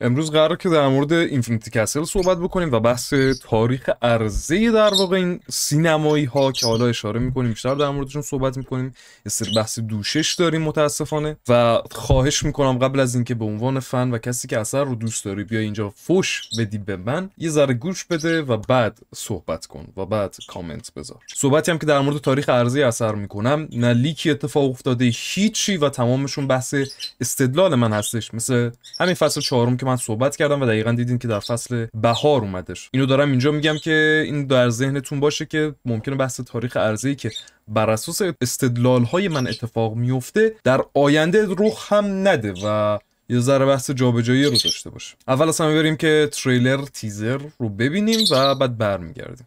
امروز قرار که در مورد اینفینیتی کسل صحبت بکنیم و بحث تاریخ عرضه در واقع این سینمایی ها که حالا اشاره میکنیم بیشتر در موردشون صحبت میکنیم یه بحث دوشش داریم متاسفانه و خواهش میکنم قبل از اینکه به عنوان فن و کسی که اثر رو دوست داری بیا اینجا فوش بدی به من یه ذره گوش بده و بعد صحبت کن و بعد کامنت بذار صحبتی هم که در مورد تاریخ عرضه اثر میکنم نه لیکی اتفاق افتاده هیچی و تمامشون بحث استدلال من هستش مثل همین فصل چهارم من صحبت کردم و دقیقا دیدین که در فصل بهار اومدش اینو دارم اینجا میگم که این در ذهنتون باشه که ممکنه بحث تاریخ ای که بر اساس استدلال های من اتفاق میفته در آینده رخ هم نده و یه ذره بحث جابجایی رو داشته باشه اول اصلا بریم که تریلر تیزر رو ببینیم و بعد برمیگردیم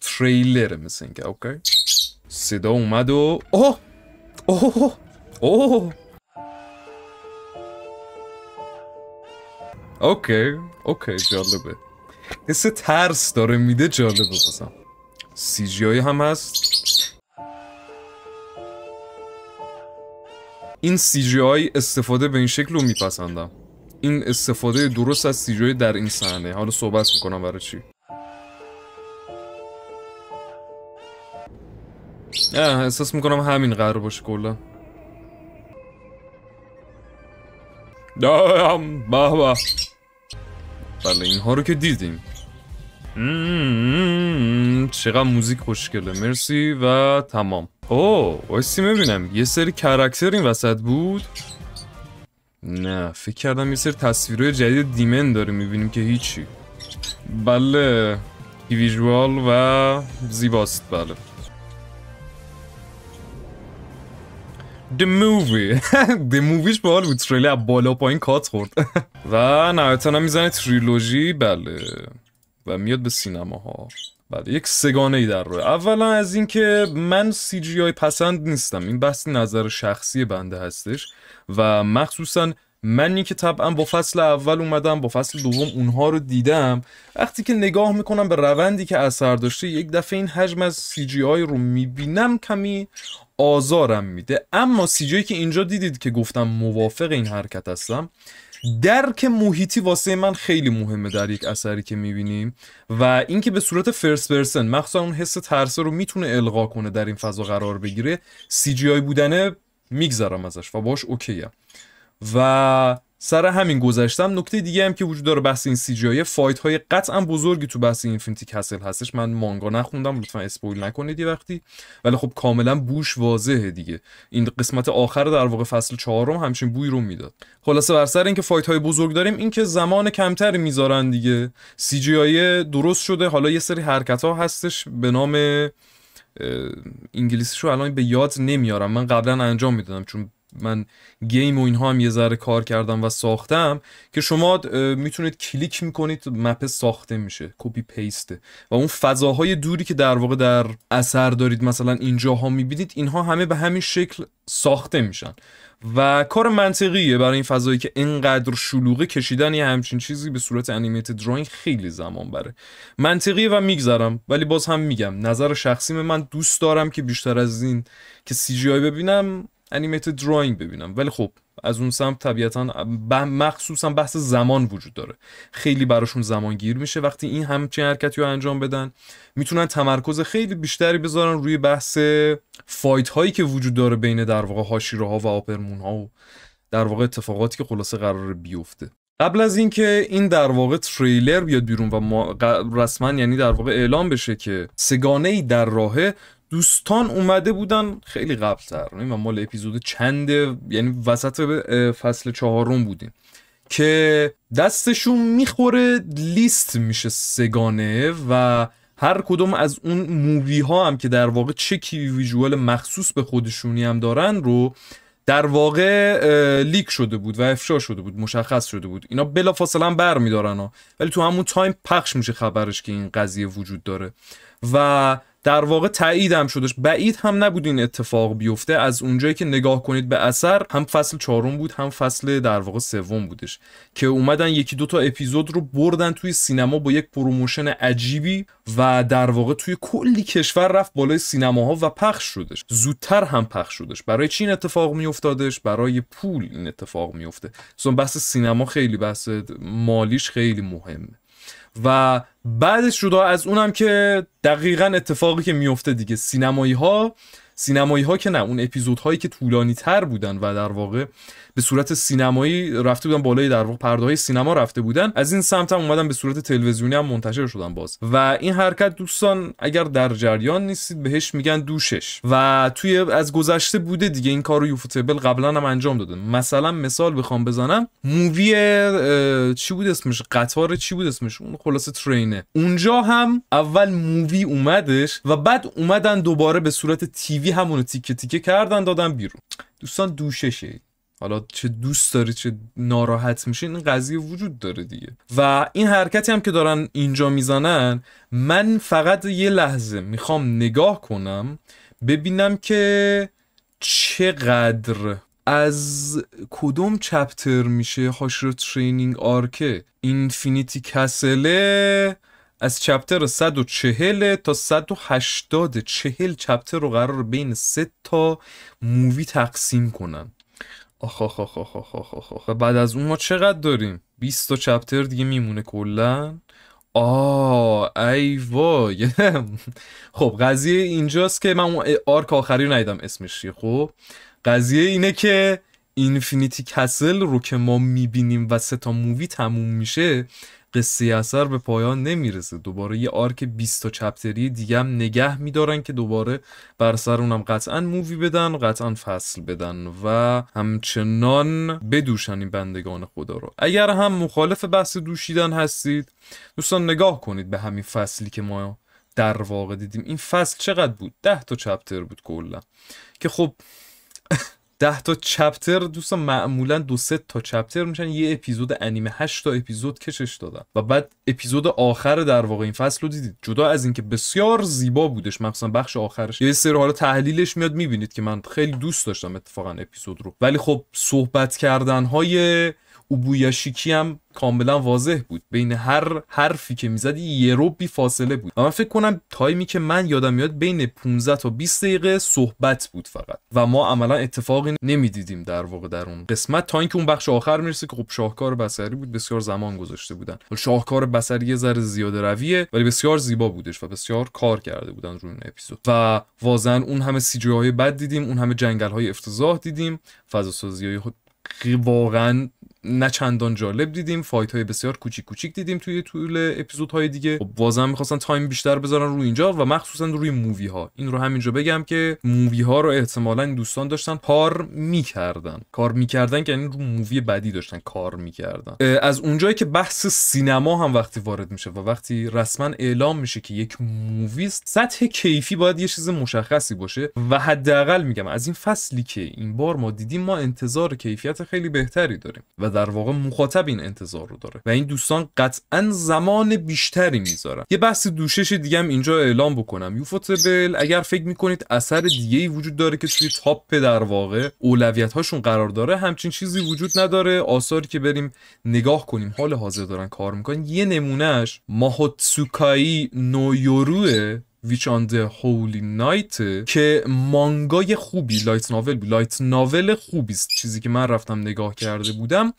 تریلر مثل اینکه اوکی صدا اومد و اوه اوه اوه اوکی اوکی جالبه حس ترس داره میده جالبه بازم سی جی هم هست این سی جی آی استفاده به این شکل رو میپسندم این استفاده درست از سی جی در این صحنه حالا صحبت میکنم برای چی نه احساس میکنم همین قرار باشه کلا هم، بابا بله اینها رو که دیدیم چقدر موزیک خوشگله مرسی و تمام اوه وایسی میبینم یه سری کرکتر این وسط بود نه فکر کردم یه سری تصویرهای جدید دیمن داره میبینیم که هیچی بله ویژوال و زیباست بله The Movie The Movieش حال بود تریلی از بالا پایین کات خورد و نهایتا هم میزنه تریلوژی بله و میاد به سینما ها بله یک سگانه ای در روی اولا از اینکه من سی جی آی پسند نیستم این بحث نظر شخصی بنده هستش و مخصوصا منی که طبعا با فصل اول اومدم با فصل دوم اونها رو دیدم وقتی که نگاه میکنم به روندی که اثر داشته یک دفعه این حجم از سی جی آی رو میبینم کمی آزارم میده اما جایی که اینجا دیدید که گفتم موافق این حرکت هستم درک محیطی واسه من خیلی مهمه در یک اثری که میبینیم و اینکه به صورت فرست پرسن مخصوصا اون حس ترس رو میتونه القا کنه در این فضا قرار بگیره سی جی آی بودنه میگذرم ازش و باش اوکیه و سر همین گذشتم نکته دیگه هم که وجود داره بحث این سی جی فایت های قطعا بزرگی تو بحث اینفینیتی کسل هستش من مانگا نخوندم لطفا اسپویل نکنید یه وقتی ولی خب کاملا بوش واضحه دیگه این قسمت آخر در واقع فصل چهارم همچین بوی رو میداد خلاصه بر سر اینکه فایت های بزرگ داریم اینکه زمان کمتری میذارن دیگه سی جی درست شده حالا یه سری حرکت ها هستش به نام انگلیسی رو الان به یاد نمیارم من قبلا انجام میدادم چون من گیم و اینها هم یه ذره کار کردم و ساختم که شما میتونید کلیک میکنید مپ ساخته میشه کپی پیسته و اون فضاهای دوری که در واقع در اثر دارید مثلا اینجاها میبینید اینها همه به همین شکل ساخته میشن و کار منطقیه برای این فضایی که اینقدر شلوغه کشیدن یه همچین چیزی به صورت انیمیت دراین خیلی زمان بره منطقیه و میگذرم ولی باز هم میگم نظر شخصی من دوست دارم که بیشتر از این که سی جی ببینم انیمیتد دراینگ ببینم ولی خب از اون سمت طبیعتا مخصوصا بحث زمان وجود داره خیلی براشون زمان گیر میشه وقتی این همچین حرکتی رو انجام بدن میتونن تمرکز خیلی بیشتری بذارن روی بحث فایت هایی که وجود داره بین در واقع ها و آپرمون ها و در واقع اتفاقاتی که خلاصه قرار بیفته قبل از اینکه این در واقع تریلر بیاد بیرون و رسما یعنی در واقع اعلام بشه که سگانه ای در راهه دوستان اومده بودن خیلی قبلتر و مال اپیزود چنده یعنی وسط فصل چهارم بودیم که دستشون میخوره لیست میشه سگانه و هر کدوم از اون مووی ها هم که در واقع چه کی ویژوال مخصوص به خودشونی هم دارن رو در واقع لیک شده بود و افشا شده بود مشخص شده بود اینا فاصله هم میدارن ها ولی تو همون تایم پخش میشه خبرش که این قضیه وجود داره و در واقع تاییدم شدش بعید هم نبود این اتفاق بیفته از اونجایی که نگاه کنید به اثر هم فصل چهارم بود هم فصل در واقع سوم بودش که اومدن یکی دوتا اپیزود رو بردن توی سینما با یک پروموشن عجیبی و در واقع توی کلی کشور رفت بالای سینماها و پخش شدش زودتر هم پخش شدش برای چی این اتفاق میافتادش برای پول این اتفاق میفته چون بحث سینما خیلی بحث مالیش خیلی مهمه و بعدش جدا از اونم که دقیقا اتفاقی که میفته دیگه سینمایی ها سینمایی ها که نه اون اپیزود هایی که طولانی تر بودن و در واقع به صورت سینمایی رفته بودن بالای در واقع پرده های سینما رفته بودن از این سمت هم اومدن به صورت تلویزیونی هم منتشر شدن باز و این حرکت دوستان اگر در جریان نیستید بهش میگن دوشش و توی از گذشته بوده دیگه این کارو یوفوتبل قبلا هم انجام داده مثلا مثال بخوام بزنم مووی چی بود اسمش قطار چی بود اسمش اون خلاصه ترینه اونجا هم اول مووی اومدش و بعد اومدن دوباره به صورت تیوی همونو تیکه تیکه کردن دادن بیرون دوستان دوششه حالا چه دوست داری چه ناراحت میشه این قضیه وجود داره دیگه و این حرکتی هم که دارن اینجا میزنن من فقط یه لحظه میخوام نگاه کنم ببینم که چقدر از کدوم چپتر میشه هاشر ترینینگ آرکه اینفینیتی کسله از چپتر 140 تا 180 چهل چپتر رو قرار بین سه تا مووی تقسیم کنن آخ آخ و بعد از اون ما چقدر داریم 20 تا چپتر دیگه میمونه کلا آ ای وای خب قضیه اینجاست که من اون آرک آخری رو ندیدم اسمش خب قضیه اینه که اینفینیتی کسل رو که ما میبینیم و سه تا مووی تموم میشه قصه اثر به پایان نمیرسه دوباره یه آرک 20 تا چپتری دیگه هم نگه میدارن که دوباره بر سر اونم قطعا مووی بدن قطعا فصل بدن و همچنان بدوشن این بندگان خدا رو اگر هم مخالف بحث دوشیدن هستید دوستان نگاه کنید به همین فصلی که ما در واقع دیدیم این فصل چقدر بود ده تا چپتر بود کلا که خب ده تا چپتر دوستان معمولا دو سه تا چپتر میشن یه اپیزود انیمه هشت تا اپیزود کشش دادن و بعد اپیزود آخر در واقع این فصل رو دیدید جدا از اینکه بسیار زیبا بودش مخصوصا بخش آخرش یه سری حالا تحلیلش میاد میبینید که من خیلی دوست داشتم اتفاقا اپیزود رو ولی خب صحبت کردن های اوبویاشیکی هم کاملا واضح بود بین هر حرفی که میزدی یه روبی فاصله بود و من فکر کنم تایمی که من یادم میاد بین 15 تا 20 دقیقه صحبت بود فقط و ما عملا اتفاقی نمیدیدیم در واقع در اون قسمت تا اینکه اون بخش آخر میرسه که خب شاهکار بصری بود بسیار زمان گذاشته بودن شاهکار بصری یه ذره زیاده رویه ولی بسیار زیبا بودش و بسیار کار کرده بودن روی اون اپیزود و وازن اون همه سی بد دیدیم اون همه جنگل های افتضاح دیدیم فضا سازی های واقعا نه چندان جالب دیدیم فایت های بسیار کوچیک کوچیک دیدیم توی طول اپیزودهای دیگه خب، بازم میخواستن تایم بیشتر بذارن روی اینجا و مخصوصا روی مووی ها این رو همینجا بگم که مووی ها رو احتمالا دوستان داشتن کار میکردن کار میکردن که یعنی رو مووی بعدی داشتن کار میکردن از اونجایی که بحث سینما هم وقتی وارد میشه و وقتی رسما اعلام میشه که یک مووی سطح کیفی باید یه چیز مشخصی باشه و حداقل میگم از این فصلی که این بار ما دیدیم ما انتظار کیفیت خیلی بهتری داریم و در واقع مخاطب این انتظار رو داره و این دوستان قطعا زمان بیشتری میذارن یه بحث دوشش دیگه هم اینجا اعلام بکنم یوفوتبل اگر فکر میکنید اثر دیگه ای وجود داره که توی تاپ در واقع اولویت هاشون قرار داره همچین چیزی وجود نداره آثاری که بریم نگاه کنیم حال حاضر دارن کار میکنن یه نمونهش ماهوتسوکایی نویوروه ویچ آن هولی نایت که مانگای خوبی لایت ناول بود لایت ناول خوبی است چیزی که من رفتم نگاه کرده بودم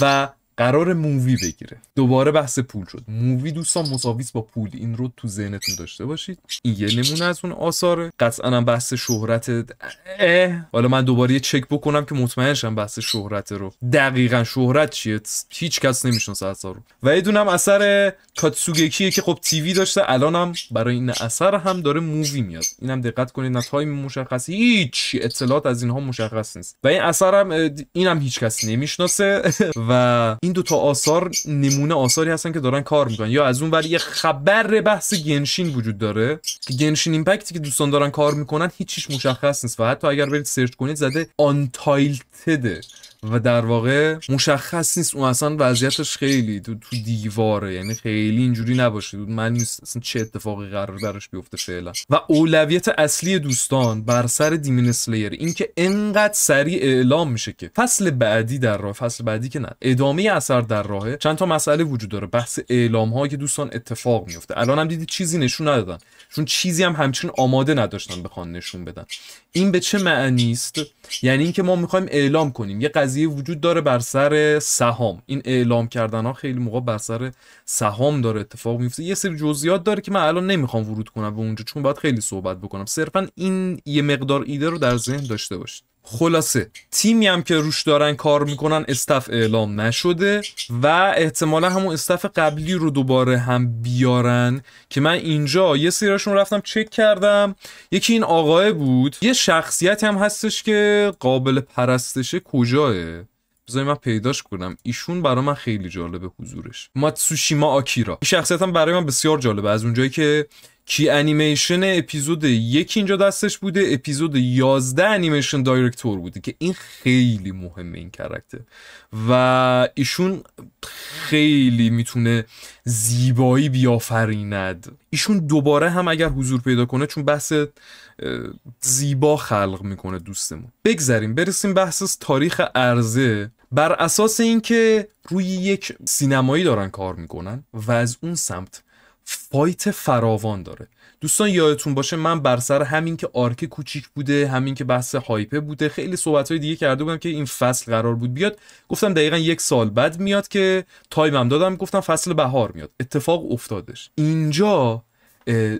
و قرار مووی بگیره دوباره بحث پول شد مووی دوستان مساویس با پول این رو تو ذهنتون داشته باشید این یه نمونه از اون آثاره قطعا هم بحث شهرت اه. حالا من دوباره یه چک بکنم که مطمئنشم بحث شهرت رو دقیقا شهرت چیه هیچ کس نمیشناسه اثر رو و یه دونم اثر کاتسوگکیه که خب تیوی داشته الانم برای این اثر هم داره مووی میاد اینم دقت کنید نه تایم مشخص هیچ اطلاعات از اینها مشخص نیست و این اثر هم اینم هیچ کس نمیشناسه و این دوتا آثار نمونه آثاری هستن که دارن کار میکنن یا از اون ور یه خبر بحث گنشین وجود داره که گنشین ایمپکتی که دوستان دارن کار میکنن هیچیش مشخص نیست و حتی اگر برید سرچ کنید زده آنتایلتده و در واقع مشخص نیست اون اصلا وضعیتش خیلی تو, تو دیواره یعنی خیلی اینجوری نباشه من نیست اصلا چه اتفاقی قرار براش بیفته فعلا و اولویت اصلی دوستان بر سر دیمین اسلیر اینکه انقدر سریع اعلام میشه که فصل بعدی در راه فصل بعدی که نه ادامه اثر در راه چند تا مسئله وجود داره بحث اعلام ها که دوستان اتفاق میفته الان هم دیدی چیزی نشون ندادن چون چیزی هم همچین آماده نداشتن بخوان نشون بدن این به چه معنی است یعنی اینکه ما میخوایم اعلام کنیم یه قضیه قضیه وجود داره بر سر سهام این اعلام کردن ها خیلی موقع بر سر سهام داره اتفاق میفته یه سری جزئیات داره که من الان نمیخوام ورود کنم به اونجا چون باید خیلی صحبت بکنم صرفا این یه مقدار ایده رو در ذهن داشته باشید خلاصه تیمی هم که روش دارن کار میکنن استف اعلام نشده و احتمالا همون استف قبلی رو دوباره هم بیارن که من اینجا یه سیراشون رفتم چک کردم یکی این آقاه بود یه شخصیت هم هستش که قابل پرستشه کجاه بذاری من پیداش کنم ایشون برای من خیلی جالبه حضورش ماتسوشیما آکیرا این شخصیت هم برای من بسیار جالبه از اونجایی که کی انیمیشن اپیزود یک اینجا دستش بوده اپیزود 11 انیمیشن دایرکتور بوده که این خیلی مهمه این کرکتر و ایشون خیلی میتونه زیبایی بیافریند ایشون دوباره هم اگر حضور پیدا کنه چون بحث زیبا خلق میکنه دوستمون بگذریم برسیم بحث تاریخ ارزه بر اساس اینکه روی یک سینمایی دارن کار میکنن و از اون سمت فایت فراوان داره دوستان یادتون باشه من بر سر همین که آرک کوچیک بوده همین که بحث هایپه بوده خیلی صحبت های دیگه کرده بودم که این فصل قرار بود بیاد گفتم دقیقا یک سال بعد میاد که تایمم دادم گفتم فصل بهار میاد اتفاق افتادش اینجا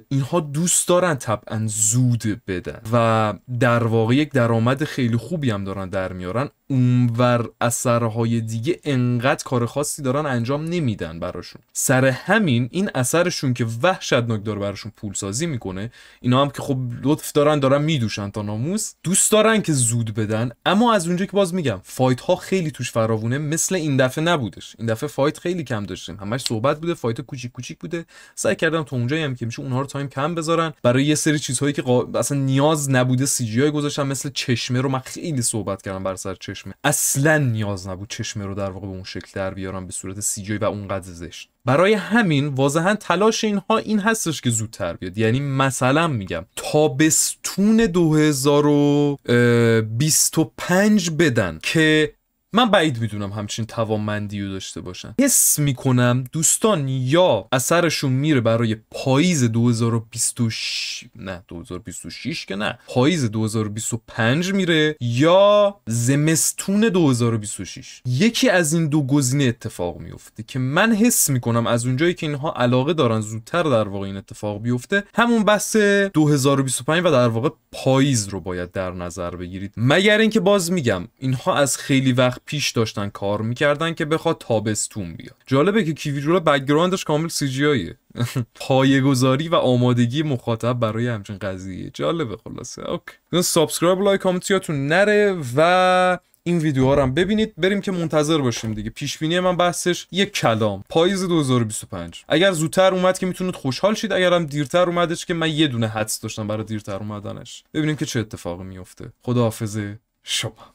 اینها دوست دارن طبعا زود بدن و در واقع یک درآمد خیلی خوبی هم دارن در میارن اونور اثرهای دیگه انقدر کار خاصی دارن انجام نمیدن براشون سر همین این اثرشون که وحشتناک داره براشون پولسازی میکنه اینا هم که خب لطف دارن دارن میدوشن تا ناموس دوست دارن که زود بدن اما از اونجا که باز میگم فایت ها خیلی توش فراوونه مثل این دفعه نبودش این دفعه فایت خیلی کم داشتیم همش صحبت بوده فایت کوچیک کوچیک بوده سعی کردم تو اونجایی هم که میشه اونها رو تایم کم بذارن برای یه سری چیزهایی که اصلا نیاز نبوده سی جی گذاشتم مثل چشمه رو من خیلی صحبت کردم بر سر اصلا نیاز نبود چشمه رو در واقع به اون شکل در بیارم به صورت سی و اونقدر زشت برای همین واضحا تلاش اینها این هستش که زودتر بیاد یعنی مثلا میگم تابستون 2025 بدن که من بعید میدونم همچین توانمندی رو داشته باشن حس میکنم دوستان یا اثرشون میره برای پاییز 2026 نه 2026 که نه پاییز 2025 میره یا زمستون 2026 یکی از این دو گزینه اتفاق میفته که من حس میکنم از اونجایی که اینها علاقه دارن زودتر در واقع این اتفاق بیفته همون بحث 2025 و در واقع پاییز رو باید در نظر بگیرید مگر اینکه باز میگم اینها از خیلی وقت پیش داشتن کار میکردن که بخواد تابستون بیاد جالبه که کیویجورا بکگراندش کامل سی پایه‌گذاری و آمادگی مخاطب برای همچین قضیه جالبه خلاصه اوکی سابسکرایب لایک یاتون نره و این ویدیوها رو هم ببینید بریم که منتظر باشیم دیگه پیش بینی من بحثش یک کلام پاییز 2025 اگر زودتر اومد که میتونید خوشحال شید اگرم دیرتر اومدش که من یه دونه حدس داشتم برای دیرتر اومدنش ببینیم که چه اتفاقی میفته خداحافظ شما